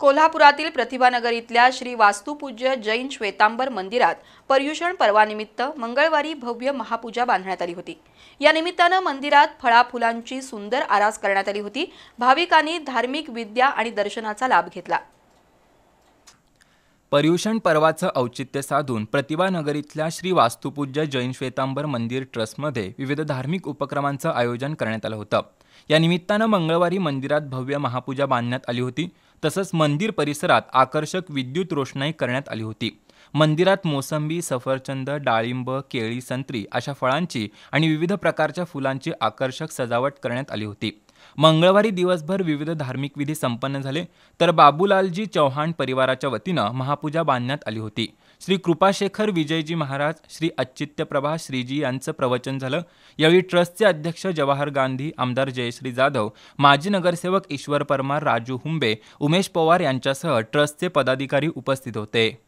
कोल्हापुरातील प्रतिभानगर इथल्या श्री वास्तुपूज्य जैन श्वेतांबर मंदिरात पर्युषण पर्वानिमित्त मंगळवारी भव्य महापूजा बांधण्यात आली होती या निमित्तानं मंदिरात फळाफुलांची सुंदर आरास करण्यात आली होती भाविकांनी धार्मिक विद्या आणि दर्शनाचा लाभ घेतला पर्युषण पर्वाचं औचित्य साधून प्रतिभानगरीतल्या श्री वास्तुपूज्य जैन श्वेतांबर मंदिर ट्रस्टमध्ये विविध धार्मिक उपक्रमांचं आयोजन करण्यात आलं होतं या निमित्तानं मंगळवारी मंदिरात भव्य महापूजा बांधण्यात आली होती तसंच मंदिर परिसरात आकर्षक विद्युत रोषणाई करण्यात आली होती मंदिरात मोसंबी सफरचंद डाळिंब केळी संत्री अशा फळांची आणि विविध प्रकारच्या फुलांची आकर्षक सजावट करण्यात आली होती मंगळवारी दिवसभर विविध धार्मिक विधी संपन्न झाले तर बाबूलालजी चौहान परिवाराच्या वतीनं महापूजा बांधण्यात आली होती श्री कृपाशेखर विजयजी महाराज श्री अच्चित्यप्रभा श्रीजी यांचं प्रवचन झालं यावेळी ट्रस्टचे अध्यक्ष जवाहर गांधी आमदार जयश्री जाधव माजी नगरसेवक ईश्वर परमार राजू हुंबे उमेश पवार यांच्यासह ट्रस्टचे पदाधिकारी उपस्थित होते